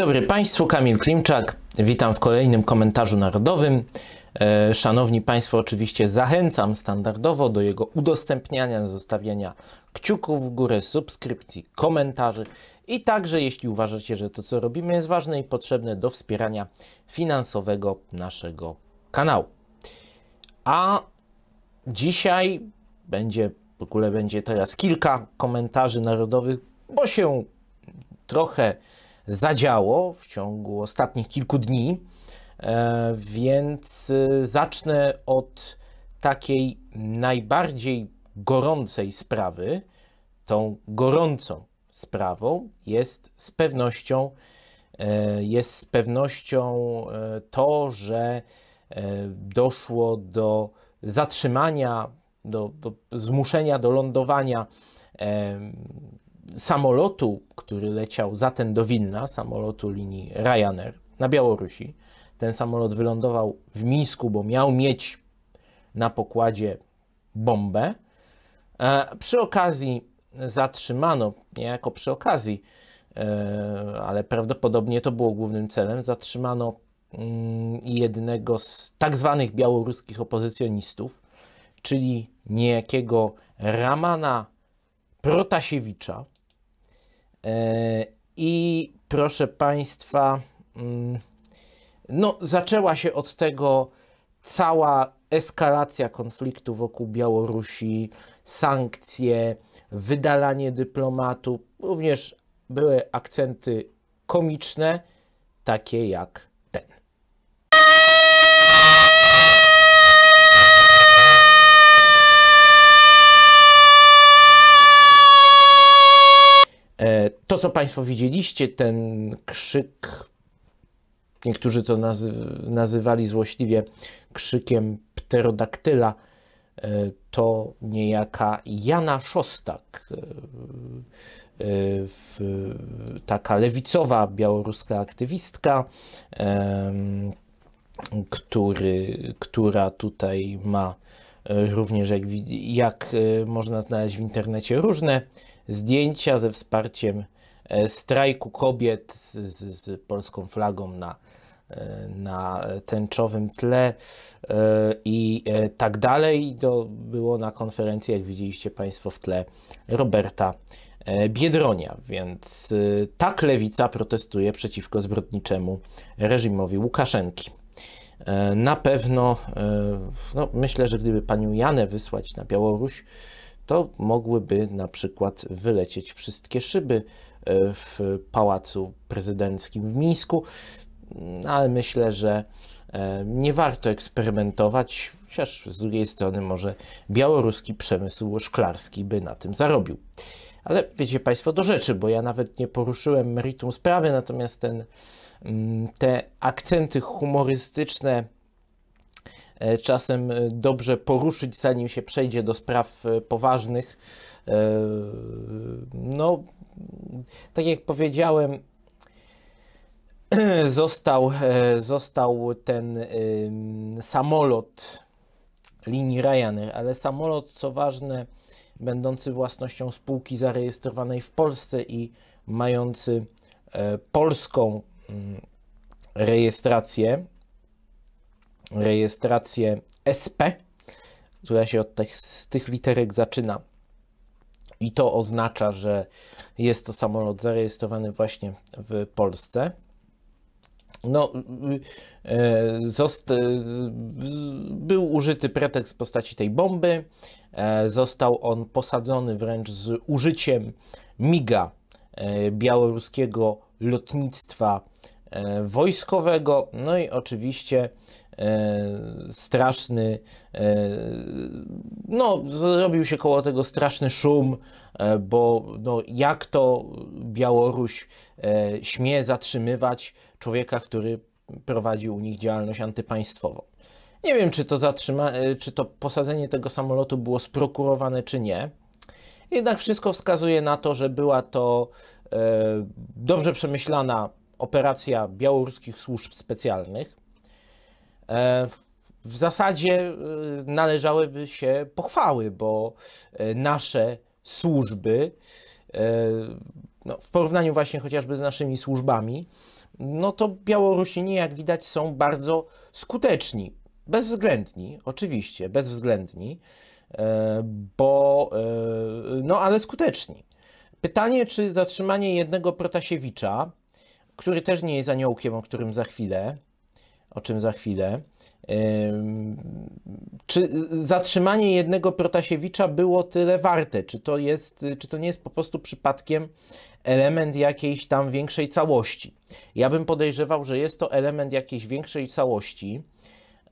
dobry Państwu, Kamil Klimczak. Witam w kolejnym komentarzu narodowym. E, szanowni Państwo, oczywiście zachęcam standardowo do jego udostępniania, zostawiania kciuków w górę, subskrypcji, komentarzy i także, jeśli uważacie, że to co robimy jest ważne i potrzebne do wspierania finansowego naszego kanału. A dzisiaj będzie, w ogóle będzie teraz kilka komentarzy narodowych, bo się trochę zadziało w ciągu ostatnich kilku dni, e, więc e, zacznę od takiej najbardziej gorącej sprawy. Tą gorącą sprawą jest z pewnością e, jest z pewnością to, że doszło do zatrzymania, do, do zmuszenia do lądowania samolotu, który leciał zatem do Wilna, samolotu linii Ryanair na Białorusi. Ten samolot wylądował w Mińsku, bo miał mieć na pokładzie bombę. E, przy okazji zatrzymano, niejako przy okazji, e, ale prawdopodobnie to było głównym celem, zatrzymano mm, jednego z tak zwanych białoruskich opozycjonistów, czyli niejakiego Ramana Protasiewicza, E, I proszę Państwa, mm, no, zaczęła się od tego cała eskalacja konfliktu wokół Białorusi, sankcje, wydalanie dyplomatu. Również były akcenty komiczne, takie jak E, to, co Państwo widzieliście, ten krzyk, niektórzy to nazywali złośliwie krzykiem pterodaktyla, e, to niejaka Jana Szostak, e, taka lewicowa białoruska aktywistka, który, która tutaj ma E, również jak, jak e, można znaleźć w internecie różne zdjęcia ze wsparciem e, strajku kobiet z, z, polską flagą na, na tęczowym tle i tak dalej. I to było na konferencji, jak widzieliście Państwo w tle, Roberta Biedronia, więc tak lewica protestuje przeciwko zbrodniczemu reżimowi Łukaszenki. E, na pewno, e, no myślę, że gdyby panią Janę wysłać na Białoruś, to mogłyby na przykład wylecieć wszystkie szyby e, w pałacu prezydenckim w Mińsku, mm, ale myślę, że nie warto eksperymentować, chociaż z drugiej strony może białoruski przemysł szklarski by na tym zarobił. Ale wiecie Państwo, do rzeczy, bo ja nawet nie poruszyłem meritum sprawy, natomiast ten Mm, te akcenty humorystyczne e, czasem e, dobrze poruszyć, zanim się przejdzie do spraw e, poważnych. No, tak jak powiedziałem, został, został ten samolot linii Ryanair, ale samolot, co ważne, będący własnością spółki zarejestrowanej w Polsce i mający polską Mm, rejestrację, rejestrację SP, która się od tych, z tych literek zaczyna. I to oznacza, że jest to samolot zarejestrowany właśnie w Polsce. No, y, y, y, był użyty pretekst w postaci tej bomby. E, został on posadzony wręcz z użyciem miga e, białoruskiego lotnictwa e, wojskowego, no i oczywiście e, straszny, e, no zrobił się koło tego straszny szum, bo no, jak to Białoruś śmie zatrzymywać człowieka, który prowadzi u nich działalność antypaństwową. Nie wiem, czy to, zatrzyma, czy to posadzenie tego samolotu było sprokurowane, czy nie. Jednak wszystko wskazuje na to, że była to E, dobrze przemyślana operacja białoruskich służb specjalnych. E, w zasadzie e, należałyby się pochwały, bo nasze służby, no w porównaniu właśnie chociażby z naszymi służbami, no to Białorusini, jak widać, są bardzo skuteczni. Bezwzględni, oczywiście, bezwzględni, bo no ale skuteczni. Pytanie, czy zatrzymanie jednego Protasiewicza, który też nie jest aniołkiem, o którym za chwilę, o czym za chwilę, czy zatrzymanie jednego Protasiewicza było tyle warte? Czy to, jest, czy to nie jest po prostu przypadkiem element jakiejś tam większej całości? Ja bym podejrzewał, że jest to element jakiejś większej całości,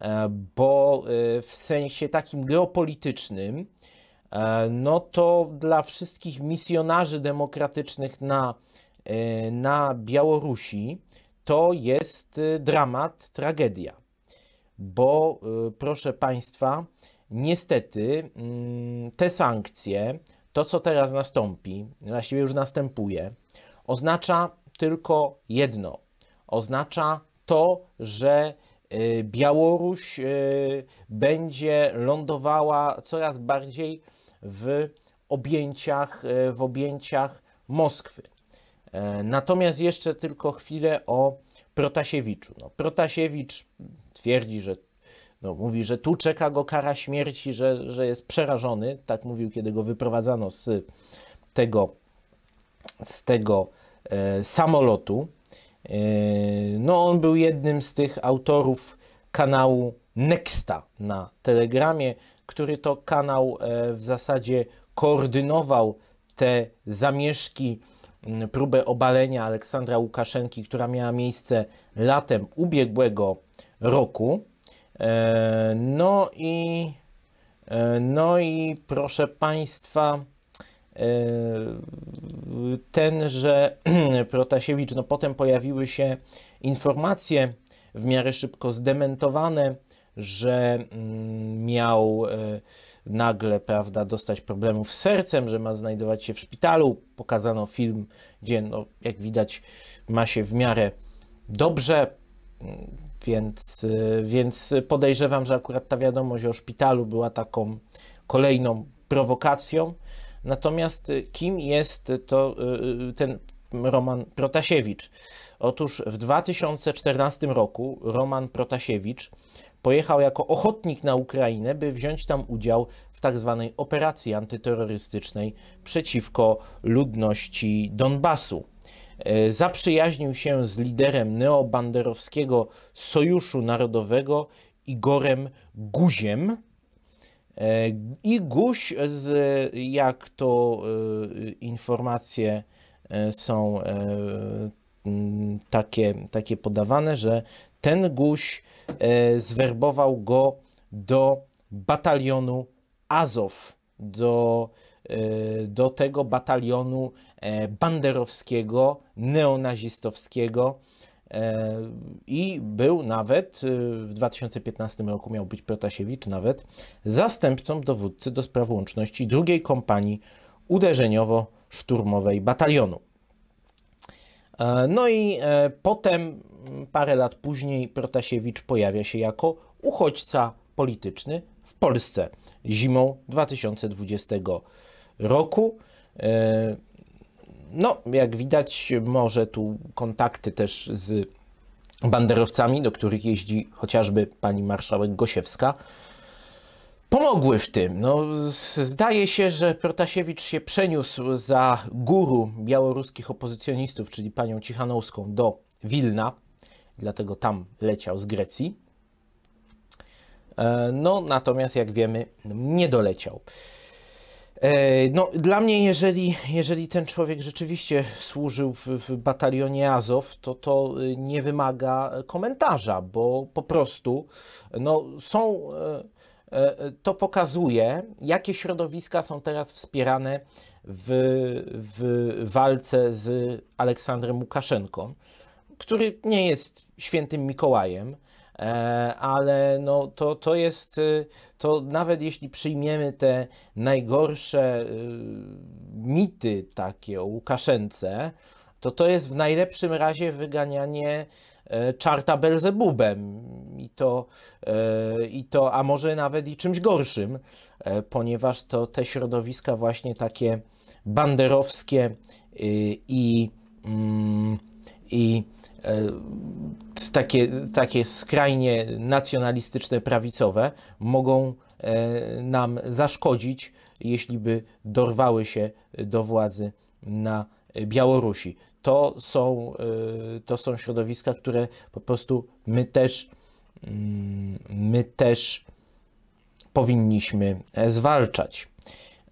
e, bo e, w sensie takim geopolitycznym E, no to dla wszystkich misjonarzy demokratycznych na, e, na Białorusi to jest e, dramat, tragedia. Bo proszę Państwa, niestety mm, te sankcje, to co teraz nastąpi, właściwie już następuje, oznacza tylko jedno. Oznacza to, że Białoruś będzie lądowała coraz bardziej w objęciach, e, w objęciach Moskwy. E, natomiast jeszcze tylko chwilę o Protasiewiczu. No, Protasiewicz twierdzi, że no, mówi, że tu czeka go kara śmierci, że, że jest przerażony. Tak mówił, kiedy go wyprowadzano z tego, z tego e, samolotu. E, no, on był jednym z tych autorów kanału Nexta na Telegramie, który to kanał e, w zasadzie koordynował te zamieszki, próbę obalenia Aleksandra Łukaszenki, która miała miejsce latem ubiegłego roku. E, no i, e, no i proszę Państwa, tenże Protasiewicz, no potem pojawiły się informacje w miarę szybko zdementowane, że mm, miał e, nagle prawda, dostać problemów z sercem, że ma znajdować się w szpitalu. Pokazano film, gdzie no, jak widać ma się w miarę dobrze, mm, więc, e, więc podejrzewam, że akurat ta wiadomość o szpitalu była taką kolejną prowokacją. Natomiast e, kim jest to ten Roman Protasiewicz? Otóż w 2014 roku Roman Protasiewicz pojechał jako ochotnik na Ukrainę, by wziąć tam udział w tak zwanej operacji antyterrorystycznej przeciwko ludności Donbasu. E, zaprzyjaźnił się z liderem neobanderowskiego Sojuszu Narodowego Igorem Guziem. E, I Guś, z, jak to e, informacje są Mm, takie, takie podawane, że ten guś e, zwerbował go do batalionu Azow, do, e, do tego batalionu e, banderowskiego, neonazistowskiego. I był nawet w 2015 roku, miał być Protasiewicz nawet zastępcą dowódcy do spraw łączności drugiej kompanii uderzeniowo-szturmowej batalionu. E, no i e, potem, mm, parę lat później, Protasiewicz pojawia się jako uchodźca polityczny w Polsce zimą 2020 roku. E, no, jak widać, może tu kontakty też z banderowcami, do których jeździ chociażby pani marszałek Gosiewska pomogły w tym. No, zdaje się, że Protasiewicz się przeniósł za guru białoruskich opozycjonistów, czyli panią Cichanowską, do Wilna, dlatego tam leciał z Grecji. E, no, natomiast jak wiemy, nie doleciał. E, no, dla mnie, jeżeli, jeżeli ten człowiek rzeczywiście służył w, w batalionie Azow, to to y, nie wymaga komentarza, bo po prostu no, są e, E, e, to pokazuje, jakie środowiska są teraz wspierane w, w walce z Aleksandrem Łukaszenką, który nie jest świętym Mikołajem, e, ale no to, to jest, to nawet jeśli przyjmiemy te najgorsze mity takie o Łukaszence, to to jest w najlepszym razie wyganianie E, czarta Belzebubem i to, e, i to, a może nawet i czymś gorszym, e, ponieważ to te środowiska właśnie takie banderowskie i, mm, i takie, takie skrajnie nacjonalistyczne, prawicowe mogą nam zaszkodzić, jeśli by dorwały się do władzy na Y, Białorusi. To są, y, to są środowiska, które po prostu my też, mm, my też powinniśmy e, zwalczać.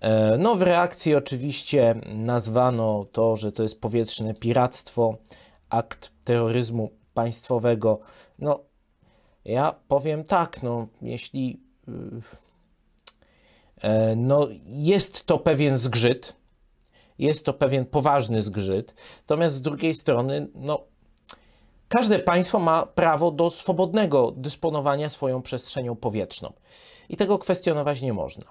E, no, w reakcji oczywiście nazwano to, że to jest powietrzne piractwo, akt terroryzmu państwowego. No, ja powiem tak, no, jeśli. Y, e, no, jest to pewien zgrzyt, jest to pewien poważny zgrzyt. Natomiast z drugiej strony, no, każde państwo ma prawo do swobodnego dysponowania swoją przestrzenią powietrzną i tego kwestionować nie można.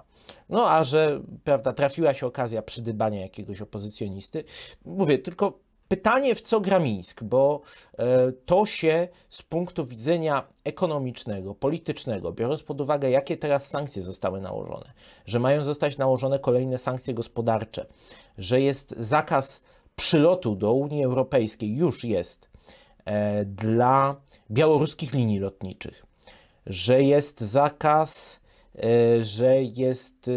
No a że, prawda, trafiła się okazja przydybania jakiegoś opozycjonisty, mówię, tylko Pytanie, w co gra Mińsk, bo e, to się z punktu widzenia ekonomicznego, politycznego, biorąc pod uwagę, jakie teraz sankcje zostały nałożone, że mają zostać nałożone kolejne sankcje gospodarcze, że jest zakaz przylotu do Unii Europejskiej, już jest, e, dla białoruskich linii lotniczych, że jest zakaz, e, że jest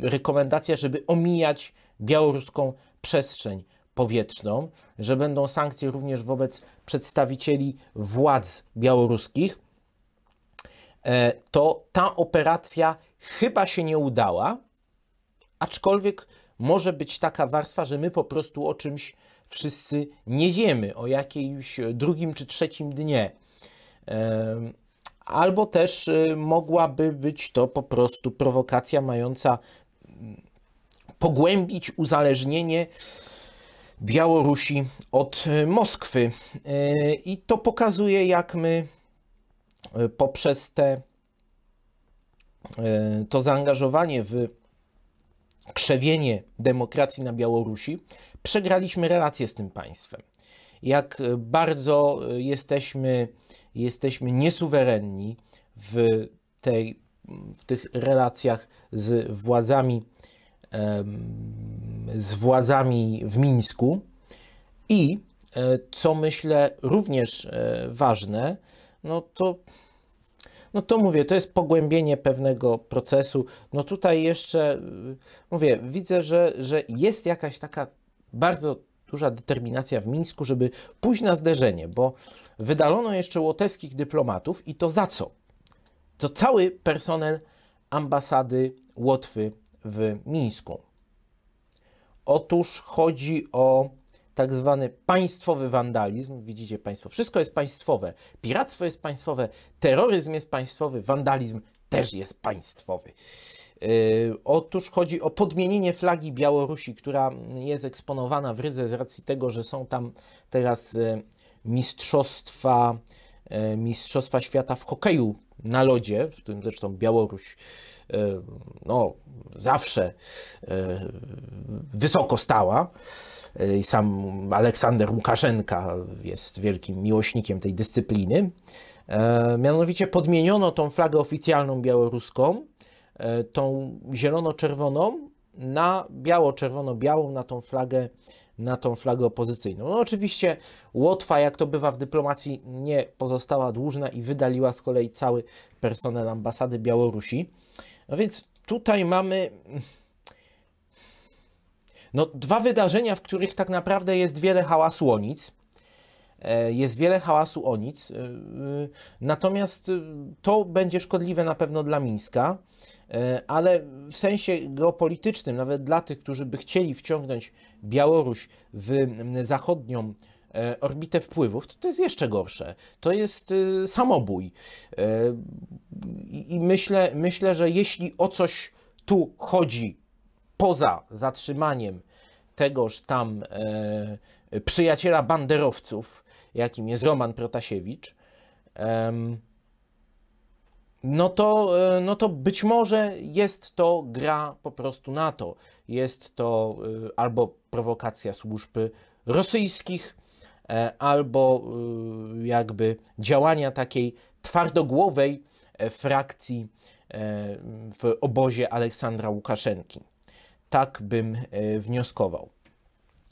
rekomendacja, żeby omijać białoruską przestrzeń powietrzną, że będą sankcje również wobec przedstawicieli władz białoruskich, e, to ta operacja chyba się nie udała, aczkolwiek może być taka warstwa, że my po prostu o czymś wszyscy nie wiemy, o jakimś drugim czy trzecim dnie. E, albo też e, mogłaby być to po prostu prowokacja mająca mm, pogłębić uzależnienie Białorusi od e, Moskwy. E, I to pokazuje, jak my e, poprzez te, to zaangażowanie w krzewienie demokracji na Białorusi przegraliśmy relacje z tym państwem. Jak bardzo jesteśmy, jesteśmy niesuwerenni w, tej, w tych relacjach z władzami z władzami w Mińsku i e, co myślę również e, ważne, no to, no to mówię, to jest pogłębienie pewnego procesu. No tutaj jeszcze, e, mówię, widzę, że, że jest jakaś taka bardzo duża determinacja w Mińsku, żeby pójść na zderzenie, bo wydalono jeszcze łotewskich dyplomatów i to za co? To cały personel ambasady Łotwy w Mińsku. Otóż chodzi o tak zwany państwowy wandalizm. Widzicie Państwo, wszystko jest państwowe. Piractwo jest państwowe, terroryzm jest państwowy, wandalizm też jest państwowy. Yy, otóż chodzi o podmienienie flagi Białorusi, która jest eksponowana w Rydze z racji tego, że są tam teraz e, mistrzostwa, e, mistrzostwa świata w hokeju na lodzie, w tym zresztą Białoruś e, no, zawsze e, wysoko stała. E, I sam Aleksander Łukaszenka jest wielkim miłośnikiem tej dyscypliny. Mianowicie podmieniono tą flagę oficjalną białoruską, tą zielono-czerwoną, na biało-czerwono-białą, na tą flagę na tą flagę opozycyjną. No oczywiście Łotwa, jak to bywa w dyplomacji, nie pozostała dłużna i wydaliła z kolei cały personel ambasady Białorusi. No więc tutaj mamy no, dwa wydarzenia, w których tak naprawdę jest wiele hałasłonic. E, jest wiele hałasu o nic, e, e, natomiast to będzie szkodliwe na pewno dla Mińska, ale w sensie geopolitycznym, nawet dla tych, którzy by chcieli wciągnąć Białoruś w zachodnią orbitę wpływów, to, to jest jeszcze gorsze. To jest samobój. I myślę, myślę, że jeśli o coś tu chodzi poza zatrzymaniem tegoż tam przyjaciela banderowców, jakim jest Roman Protasiewicz, no to, e, no to być może jest to gra po prostu NATO. Jest to e, albo prowokacja służb rosyjskich, e, albo jakby działania takiej twardogłowej frakcji w obozie Aleksandra Łukaszenki. Tak bym wnioskował.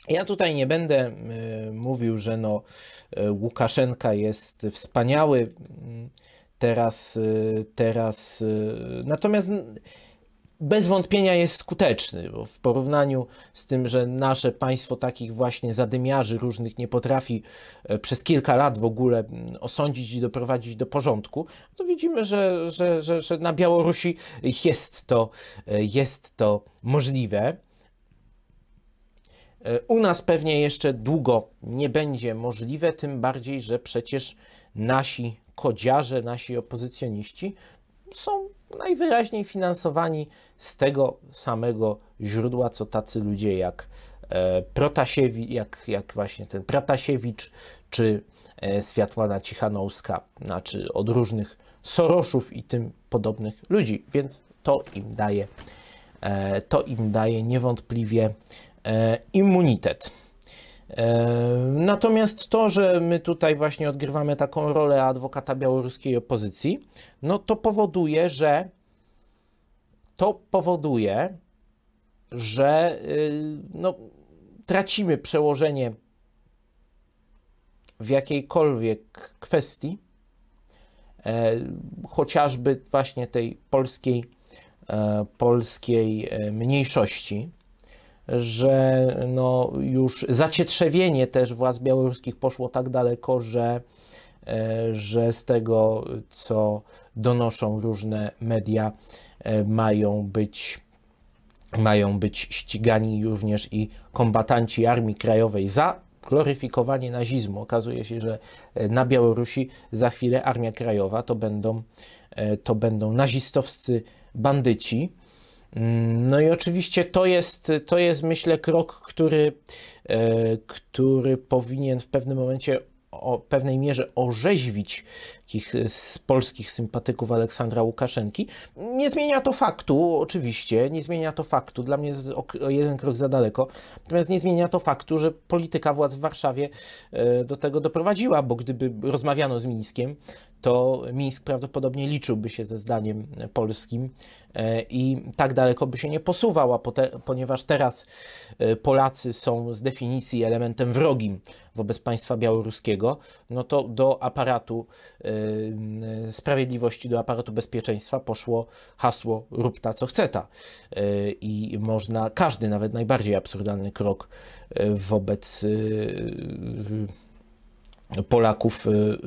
Ja tutaj nie będę e, mówił, że no, e, Łukaszenka jest wspaniały mm, teraz, e, teraz. Natomiast bez wątpienia jest skuteczny, bo w porównaniu z tym, że nasze państwo takich właśnie zadymiarzy różnych nie potrafi przez kilka lat w ogóle mm, osądzić i doprowadzić do porządku, to widzimy, że, że, że, że na Białorusi jest to, jest to możliwe. E, u nas pewnie jeszcze długo nie będzie możliwe, tym bardziej, że przecież nasi kodziarze, nasi opozycjoniści są najwyraźniej finansowani z tego samego źródła, co tacy ludzie jak e, Protasiewicz, jak, jak właśnie ten Pratasiewicz, czy Światłana e, Cichanowska, znaczy od różnych Soroszów i tym podobnych ludzi, więc to im daje, to im daje niewątpliwie E, immunitet. E, natomiast to, że my tutaj właśnie odgrywamy taką rolę adwokata białoruskiej opozycji, no to powoduje, że to powoduje, że y, no, tracimy przełożenie w jakiejkolwiek kwestii, e, chociażby właśnie tej polskiej, polskiej mniejszości, że no już zacietrzewienie też władz białoruskich poszło tak daleko, że, e, że z tego, co donoszą różne media, e, mają być, mają być ścigani również i kombatanci Armii Krajowej za gloryfikowanie nazizmu. Okazuje się, że e, na Białorusi za chwilę Armia Krajowa to będą, to będą nazistowscy bandyci. Mm, no i oczywiście to jest, to jest myślę krok, który, e, który powinien w pewnym momencie o pewnej mierze orzeźwić takich z polskich sympatyków Aleksandra Łukaszenki. Nie zmienia to faktu, oczywiście, nie zmienia to faktu, dla mnie jest o jeden krok za daleko, natomiast nie zmienia to faktu, że polityka władz w Warszawie e, do tego doprowadziła, bo gdyby rozmawiano z Mińskiem, to Mińsk prawdopodobnie liczyłby się ze zdaniem polskim e, i tak daleko by się nie posuwał, ponieważ teraz e, Polacy są z definicji elementem wrogim wobec państwa białoruskiego, no to do aparatu e, sprawiedliwości, do aparatu bezpieczeństwa poszło hasło rób ta co chce ta. I można każdy, nawet najbardziej absurdalny krok wobec Polaków y, y,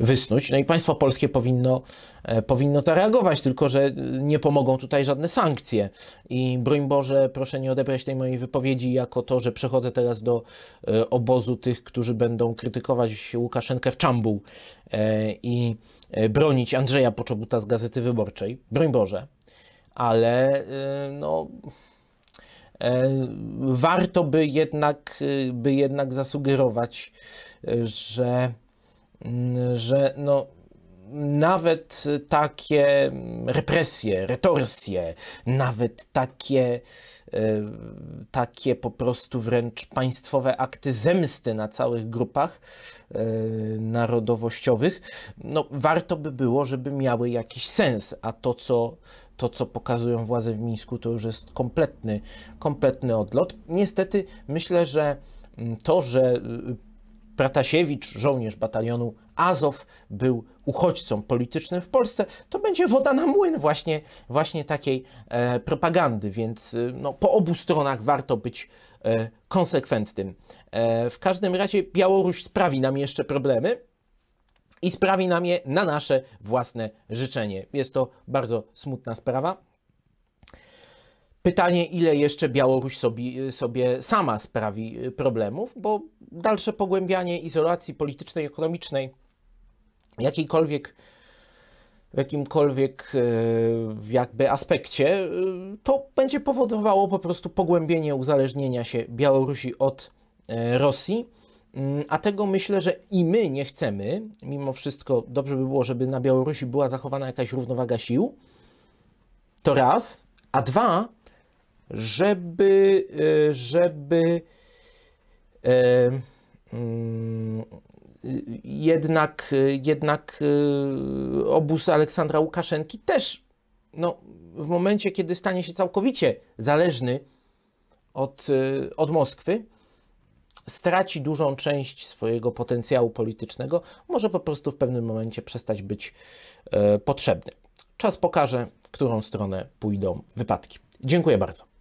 wysnuć. No i państwo polskie powinno, e, powinno zareagować, tylko że y, nie pomogą tutaj żadne sankcje. I broń Boże, proszę nie odebrać tej mojej wypowiedzi jako to, że przechodzę teraz do e, obozu tych, którzy będą krytykować Łukaszenkę w Czambuł e, i bronić Andrzeja Poczobuta z Gazety Wyborczej. Broń Boże. Ale no... E, warto by jednak, e, by jednak zasugerować, e, że, mm, że no, nawet takie represje, retorsje, nawet takie Y, takie po prostu wręcz państwowe akty zemsty na całych grupach y, narodowościowych, no warto by było, żeby miały jakiś sens, a to co to, co pokazują władze w Mińsku, to już jest kompletny, kompletny odlot. Niestety myślę, że mm, to, że y, Pratasiewicz, żołnierz batalionu Azow, był uchodźcą politycznym w Polsce, to będzie woda na młyn właśnie, właśnie takiej e, propagandy, więc e, no, po obu stronach warto być e, konsekwentnym. E, w każdym razie Białoruś sprawi nam jeszcze problemy, i sprawi nam je na nasze własne życzenie. Jest to bardzo smutna sprawa. Pytanie, ile jeszcze Białoruś sobie, sobie sama sprawi e, problemów, bo dalsze pogłębianie izolacji politycznej, ekonomicznej, jakiejkolwiek w jakimkolwiek e, jakby aspekcie, e, to będzie powodowało po prostu pogłębienie uzależnienia się Białorusi od e, Rosji. Mm, a tego myślę, że i my nie chcemy. Mimo wszystko dobrze by było, żeby na Białorusi była zachowana jakaś równowaga sił. To raz. A dwa, żeby, żeby Mm, jednak, jednak e, obóz Aleksandra Łukaszenki też no, w momencie, kiedy stanie się całkowicie zależny od, e, od Moskwy, straci dużą część swojego potencjału politycznego, może po prostu w pewnym momencie przestać być e, potrzebny. Czas pokaże, w którą stronę pójdą wypadki. Dziękuję bardzo.